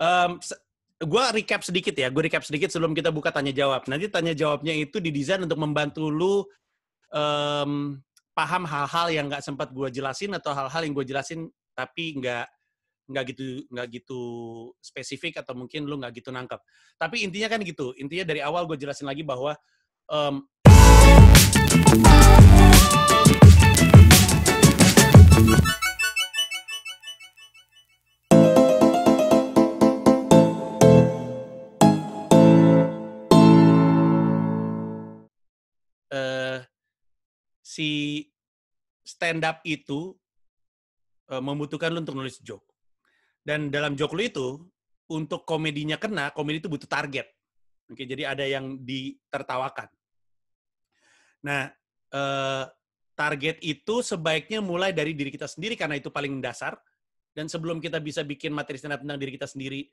um, gue recap sedikit ya, gue recap sedikit sebelum kita buka tanya jawab. Nanti tanya jawabnya itu didesain untuk membantu lu um, paham hal-hal yang nggak sempat gue jelasin atau hal-hal yang gue jelasin tapi nggak nggak gitu nggak gitu spesifik atau mungkin lu nggak gitu nangkep. Tapi intinya kan gitu. Intinya dari awal gue jelasin lagi bahwa um, stand up itu uh, membutuhkan lu untuk nulis joke. Dan dalam joke lu itu untuk komedinya kena, komedi itu butuh target. Oke, jadi ada yang ditertawakan. Nah, uh, target itu sebaiknya mulai dari diri kita sendiri karena itu paling dasar. Dan sebelum kita bisa bikin materi stand up tentang diri kita sendiri,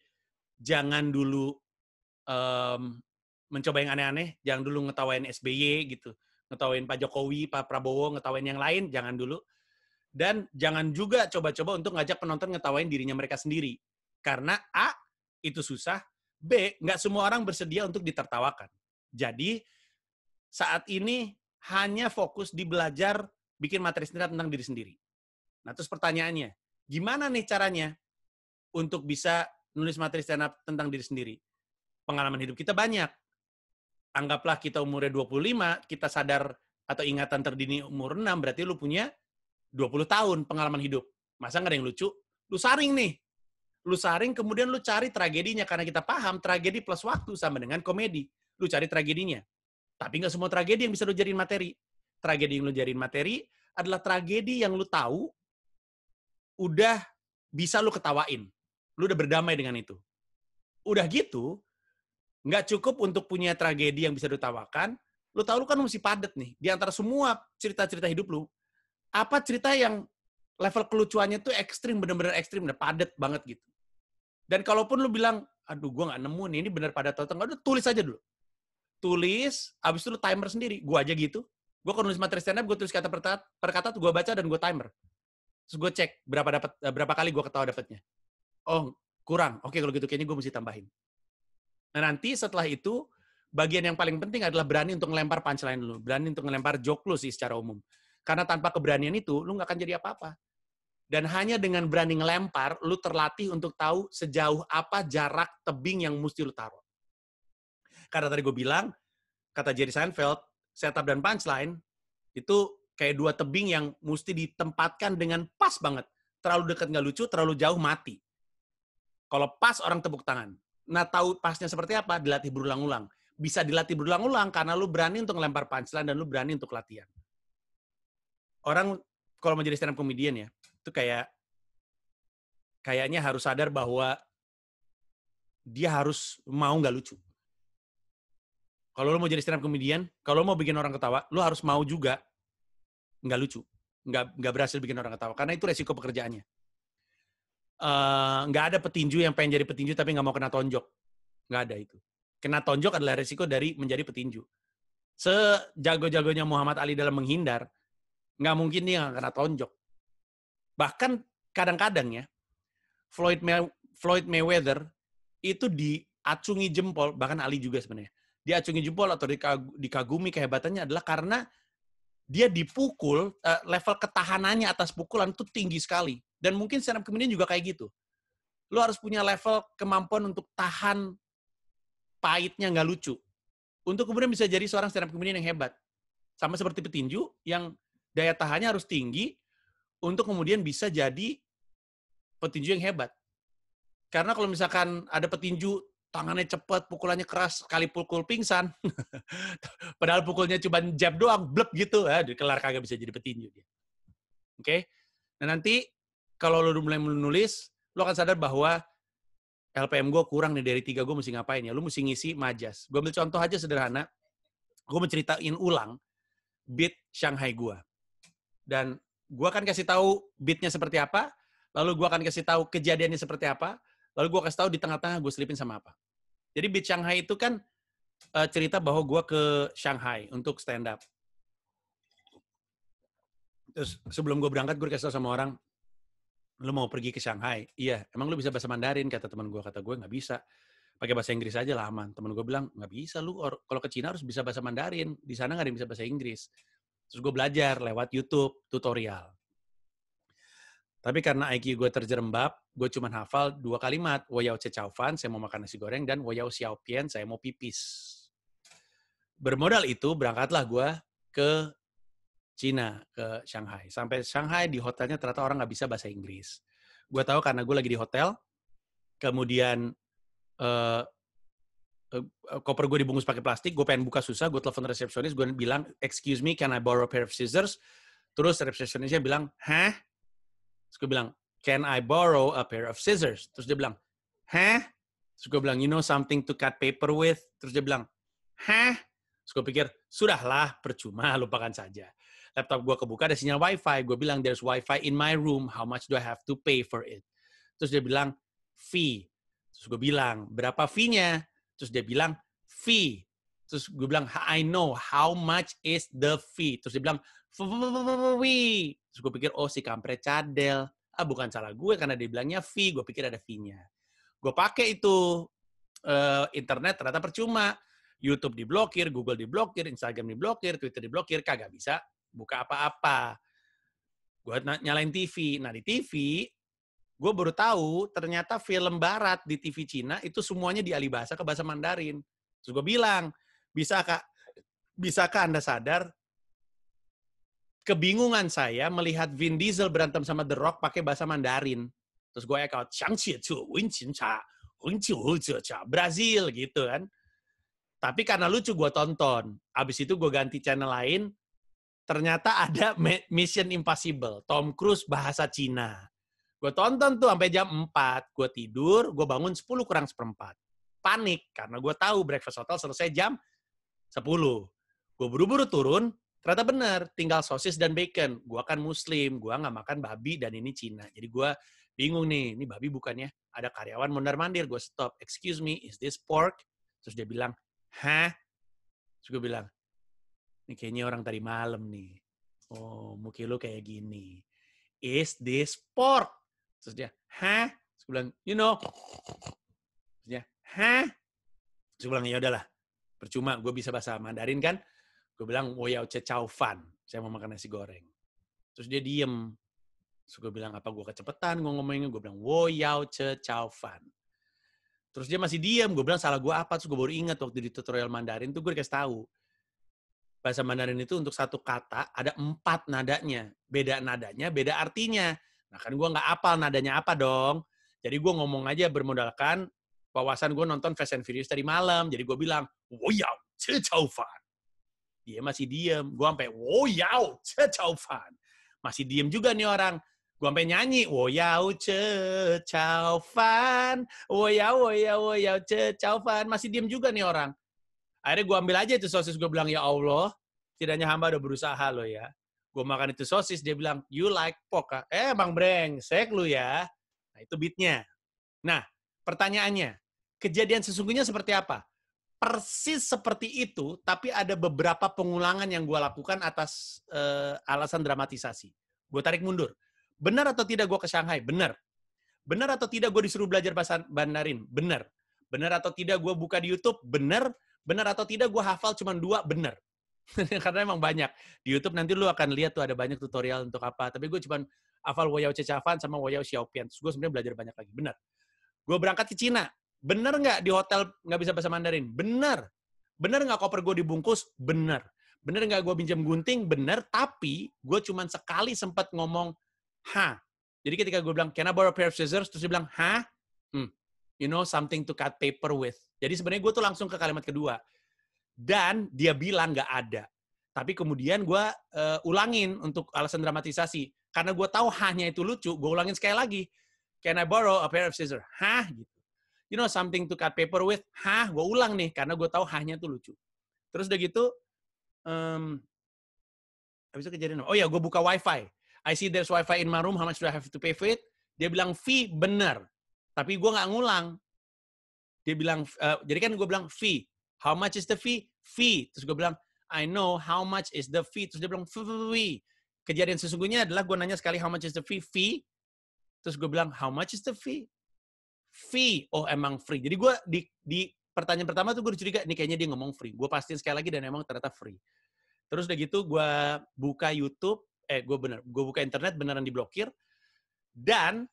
jangan dulu um, mencoba yang aneh-aneh, jangan dulu ngetawain SBY gitu ngetawain Pak Jokowi, Pak Prabowo, ngetawain yang lain, jangan dulu. Dan jangan juga coba-coba untuk ngajak penonton ngetawain dirinya mereka sendiri. Karena A, itu susah. B, nggak semua orang bersedia untuk ditertawakan. Jadi, saat ini hanya fokus di belajar bikin materi stand tentang diri sendiri. Nah, terus pertanyaannya, gimana nih caranya untuk bisa nulis materi stand up tentang diri sendiri? Pengalaman hidup kita banyak anggaplah kita umurnya 25, kita sadar atau ingatan terdini umur 6, berarti lu punya 20 tahun pengalaman hidup. Masa nggak ada yang lucu? Lu saring nih. Lu saring, kemudian lu cari tragedinya. Karena kita paham, tragedi plus waktu sama dengan komedi. Lu cari tragedinya. Tapi nggak semua tragedi yang bisa lu jadiin materi. Tragedi yang lu jadiin materi adalah tragedi yang lu tahu udah bisa lu ketawain. Lu udah berdamai dengan itu. Udah gitu, Nggak cukup untuk punya tragedi yang bisa ditawakan, lu tahu lu kan mesti padat nih. Di antara semua cerita-cerita hidup lu, apa cerita yang level kelucuannya tuh ekstrim, bener-bener ekstrim, bener padat banget gitu. Dan kalaupun lu bilang, aduh gue gak nemu nih, ini bener padat atau enggak, udah tulis aja dulu. Tulis, abis itu lu timer sendiri. Gue aja gitu. Gue kalau nulis materi stand up, gue tulis kata per kata, per kata gue baca dan gue timer. Terus gue cek berapa dapat eh, berapa kali gue ketawa dapatnya. Oh, kurang. Oke, kalau gitu kayaknya gue mesti tambahin. Nah, nanti setelah itu bagian yang paling penting adalah berani untuk ngelempar punchline lu, berani untuk ngelempar joke lu sih secara umum. Karena tanpa keberanian itu lu nggak akan jadi apa-apa. Dan hanya dengan berani ngelempar, lu terlatih untuk tahu sejauh apa jarak tebing yang mesti lu taruh. Karena tadi gue bilang, kata Jerry Seinfeld, setup dan punchline itu kayak dua tebing yang mesti ditempatkan dengan pas banget. Terlalu dekat nggak lucu, terlalu jauh mati. Kalau pas orang tepuk tangan. Nah, tahu pasnya seperti apa dilatih berulang-ulang. Bisa dilatih berulang-ulang karena lu berani untuk ngelempar punchline dan lu berani untuk latihan. Orang kalau mau jadi stand up comedian ya, itu kayak kayaknya harus sadar bahwa dia harus mau nggak lucu. Kalau lo mau jadi stand up comedian, kalau lo mau bikin orang ketawa, lo harus mau juga nggak lucu, nggak nggak berhasil bikin orang ketawa. Karena itu resiko pekerjaannya. Eh, nggak uh, ada petinju yang pengen jadi petinju tapi nggak mau kena tonjok. Nggak ada itu. Kena tonjok adalah resiko dari menjadi petinju. Sejago-jagonya Muhammad Ali dalam menghindar, nggak mungkin dia nggak kena tonjok. Bahkan kadang-kadang ya, Floyd, May Floyd Mayweather itu diacungi jempol, bahkan Ali juga sebenarnya. Diacungi jempol atau dikagumi kehebatannya adalah karena dia dipukul, eh, level ketahanannya atas pukulan itu tinggi sekali dan mungkin stand up comedian juga kayak gitu. Lu harus punya level kemampuan untuk tahan pahitnya nggak lucu. Untuk kemudian bisa jadi seorang stand up comedian yang hebat. Sama seperti petinju yang daya tahannya harus tinggi untuk kemudian bisa jadi petinju yang hebat. Karena kalau misalkan ada petinju tangannya cepat, pukulannya keras, sekali pukul pingsan. Padahal pukulnya cuma jab doang, blep gitu. Ya, kelar kagak bisa jadi petinju Oke. Okay? Nah, nanti kalau lo udah mulai menulis, lo akan sadar bahwa LPM gue kurang nih dari tiga gue mesti ngapain ya. Lo mesti ngisi majas. Gue ambil contoh aja sederhana. Gue menceritain ulang beat Shanghai gue. Dan gue akan kasih tahu beatnya seperti apa, lalu gue akan kasih tahu kejadiannya seperti apa, lalu gue kasih tahu di tengah-tengah gue selipin sama apa. Jadi beat Shanghai itu kan uh, cerita bahwa gue ke Shanghai untuk stand up. Terus sebelum gue berangkat gue kasih tahu sama orang, lu mau pergi ke Shanghai iya emang lu bisa bahasa Mandarin kata teman gue kata gue nggak bisa pakai bahasa Inggris aja lah aman teman gue bilang nggak bisa lu kalau ke Cina harus bisa bahasa Mandarin di sana nggak ada yang bisa bahasa Inggris terus gue belajar lewat YouTube tutorial tapi karena IQ gue terjerembab, gue cuma hafal dua kalimat. Woyao fan, saya mau makan nasi goreng, dan xiao pian, saya mau pipis. Bermodal itu, berangkatlah gue ke Cina ke Shanghai. Sampai Shanghai di hotelnya ternyata orang nggak bisa bahasa Inggris. Gue tahu karena gue lagi di hotel, kemudian uh, uh, koper gue dibungkus pakai plastik, gue pengen buka susah, gue telepon resepsionis, gue bilang, excuse me, can I borrow a pair of scissors? Terus resepsionisnya bilang, hah? Terus gue bilang, can I borrow a pair of scissors? Terus dia bilang, hah? Terus gue bilang, you know something to cut paper with? Terus dia bilang, hah? Terus gue pikir, sudahlah, percuma, lupakan saja laptop gue kebuka ada sinyal wifi gue bilang there's wifi in my room how much do I have to pay for it terus dia bilang fee terus gue bilang berapa fee nya terus dia bilang fee terus gue bilang I know how much is the fee terus dia bilang fee terus gue pikir oh si kampret cadel ah bukan salah gue karena dia bilangnya fee gue pikir ada fee nya gue pakai itu eh, internet ternyata percuma YouTube diblokir, Google diblokir, Instagram diblokir, Twitter diblokir, kagak bisa buka apa-apa. Gue nyalain TV. Nah, di TV, gue baru tahu ternyata film barat di TV Cina itu semuanya dialih bahasa ke bahasa Mandarin. Terus gue bilang, bisa kak, bisakah Anda sadar kebingungan saya melihat Vin Diesel berantem sama The Rock pakai bahasa Mandarin. Terus gue account, shang Chu, Win Chin Cha, Win Chu Cha, Brazil gitu kan. Tapi karena lucu gue tonton. Abis itu gue ganti channel lain, ternyata ada Mission Impossible, Tom Cruise bahasa Cina. Gue tonton tuh sampai jam 4, gue tidur, gue bangun 10 kurang seperempat. Panik, karena gue tahu breakfast hotel selesai jam 10. Gue buru-buru turun, ternyata bener, tinggal sosis dan bacon. Gue kan muslim, gue gak makan babi dan ini Cina. Jadi gue bingung nih, ini babi bukannya. Ada karyawan mondar-mandir, gue stop. Excuse me, is this pork? Terus dia bilang, hah? Terus gue bilang, ini kayaknya orang tadi malam nih. Oh, mungkin lu kayak gini. Is this pork? Terus dia, hah? Terus bilang, you know. Terus dia, hah? Terus gue bilang, yaudahlah. Percuma, gue bisa bahasa Mandarin kan? Gue bilang, wo oh yao che chow fan. Saya mau makan nasi goreng. Terus dia diem. Terus gue bilang, apa gue kecepetan? Gue ngomongnya, gue bilang, wo yao che fan. Terus dia masih diem. Gue bilang, salah gue apa? Terus gue baru ingat waktu di tutorial Mandarin tuh gue dikasih tahu bahasa Mandarin itu untuk satu kata ada empat nadanya. Beda nadanya, beda artinya. Nah kan gue nggak apal nadanya apa dong. Jadi gue ngomong aja bermodalkan wawasan gue nonton Fast and Furious tadi malam. Jadi gue bilang, woyau, fan, Dia masih diem. Gue sampai, woyau, fan, Masih diem juga nih orang. Gue sampai nyanyi, woyau, fan. Woyau, woyau, woyau, fan, Masih diem juga nih orang Akhirnya gue ambil aja itu sosis, gue bilang, ya Allah, tidaknya hamba udah berusaha lo ya. Gue makan itu sosis, dia bilang, you like pork, ah? eh eh emang brengsek lu ya. Nah itu beatnya. Nah, pertanyaannya, kejadian sesungguhnya seperti apa? Persis seperti itu, tapi ada beberapa pengulangan yang gue lakukan atas uh, alasan dramatisasi. Gue tarik mundur. Benar atau tidak gue ke Shanghai? Benar. Benar atau tidak gue disuruh belajar bahasa Mandarin? Benar. Benar atau tidak gue buka di YouTube? Benar. Benar atau tidak gue hafal cuma dua, benar. Karena emang banyak. Di Youtube nanti lu akan lihat tuh ada banyak tutorial untuk apa. Tapi gue cuma hafal wayau Cecafan sama wayau Xiaopian. gue sebenarnya belajar banyak lagi. Benar. Gue berangkat ke Cina. benar nggak di hotel nggak bisa bahasa Mandarin? benar benar nggak koper gue dibungkus? benar benar nggak gue pinjam gunting? benar Tapi gue cuma sekali sempat ngomong ha. Jadi ketika gue bilang, can I borrow a pair of scissors? Terus dia bilang, ha? Hmm you know, something to cut paper with. Jadi sebenarnya gue tuh langsung ke kalimat kedua. Dan dia bilang gak ada. Tapi kemudian gue uh, ulangin untuk alasan dramatisasi. Karena gue tahu hanya itu lucu, gue ulangin sekali lagi. Can I borrow a pair of scissors? Hah? Gitu. You know, something to cut paper with? Hah? Gue ulang nih, karena gue tahu hanya itu lucu. Terus udah gitu, um, habis itu kejadian Oh ya, gue buka wifi. I see there's wifi in my room, how much do I have to pay for it? Dia bilang, fee bener tapi gue nggak ngulang. Dia bilang, uh, jadi kan gue bilang fee. How much is the fee? Fee. Terus gue bilang, I know how much is the fee. Terus dia bilang, fee. Kejadian sesungguhnya adalah gue nanya sekali how much is the fee, fee. Terus gue bilang, how much is the fee? Fee. Oh, emang free. Jadi gue di, di pertanyaan pertama tuh gue curiga, ini kayaknya dia ngomong free. Gue pastiin sekali lagi dan emang ternyata free. Terus udah gitu gue buka YouTube, eh gue bener, gue buka internet beneran diblokir. Dan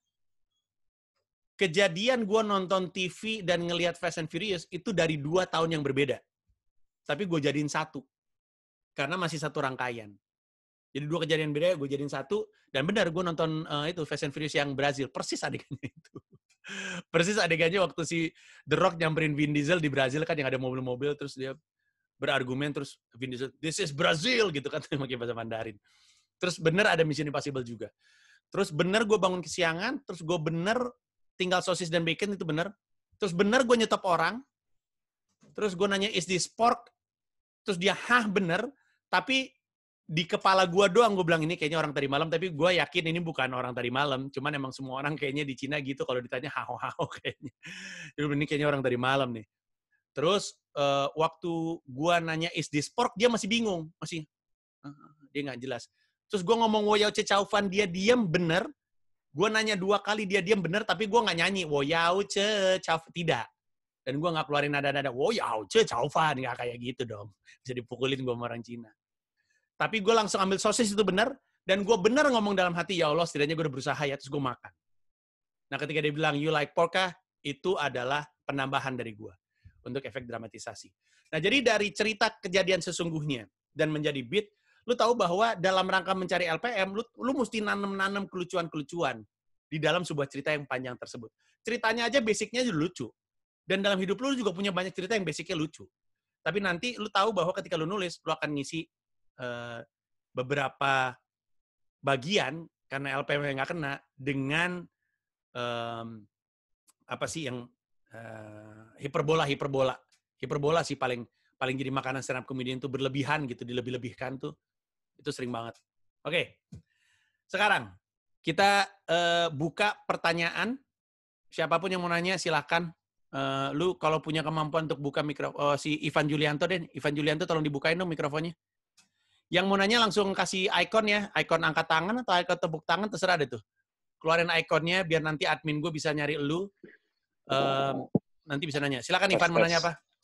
kejadian gue nonton TV dan ngelihat Fast and Furious itu dari dua tahun yang berbeda. Tapi gue jadiin satu. Karena masih satu rangkaian. Jadi dua kejadian beda, gue jadiin satu. Dan benar, gue nonton uh, itu Fast and Furious yang Brazil. Persis adegannya itu. Persis adegannya waktu si The Rock nyamperin Vin Diesel di Brazil kan yang ada mobil-mobil. Terus dia berargumen, terus Vin Diesel, this is Brazil gitu kan. terima kasih bahasa Mandarin. Terus benar ada Mission Impossible juga. Terus bener gue bangun kesiangan, terus gue bener tinggal sosis dan bacon itu bener. Terus bener gue nyetop orang. Terus gue nanya, is this pork? Terus dia, hah bener. Tapi di kepala gue doang gue bilang ini kayaknya orang tadi malam tapi gue yakin ini bukan orang tadi malam cuman emang semua orang kayaknya di Cina gitu kalau ditanya hah hah kayaknya jadi ini kayaknya orang tadi malam nih terus uh, waktu gue nanya is this pork dia masih bingung masih dia nggak jelas terus gue ngomong woyau cecaufan dia diam bener gue nanya dua kali dia diam bener tapi gue nggak nyanyi wo yau ce caf tidak dan gue nggak keluarin nada-nada wo yau ce caw fan nggak kayak gitu dong jadi pukulin gue sama orang Cina tapi gue langsung ambil sosis itu bener dan gue bener ngomong dalam hati ya Allah setidaknya gue udah berusaha ya terus gue makan nah ketika dia bilang you like porka itu adalah penambahan dari gue untuk efek dramatisasi nah jadi dari cerita kejadian sesungguhnya dan menjadi beat lu tahu bahwa dalam rangka mencari LPM, lu, lu mesti nanam-nanam kelucuan-kelucuan di dalam sebuah cerita yang panjang tersebut. Ceritanya aja basicnya lucu. Dan dalam hidup lu juga punya banyak cerita yang basicnya lucu. Tapi nanti lu tahu bahwa ketika lu nulis, lu akan ngisi uh, beberapa bagian karena LPM yang gak kena dengan um, apa sih yang uh, hiperbola hiperbola hiperbola sih paling paling jadi makanan stand up itu berlebihan gitu dilebih-lebihkan tuh itu sering banget. Oke. Okay. Sekarang kita uh, buka pertanyaan. Siapapun yang mau nanya silahkan. Uh, lu kalau punya kemampuan untuk buka mikro uh, si Ivan Julianto deh. Ivan Julianto tolong dibukain dong mikrofonnya. Yang mau nanya langsung kasih ikon ya, ikon angkat tangan atau ikon tepuk tangan terserah deh tuh. Keluarin ikonnya biar nanti admin gue bisa nyari lu. Uh, nanti bisa nanya. Silahkan Ivan mau nanya apa?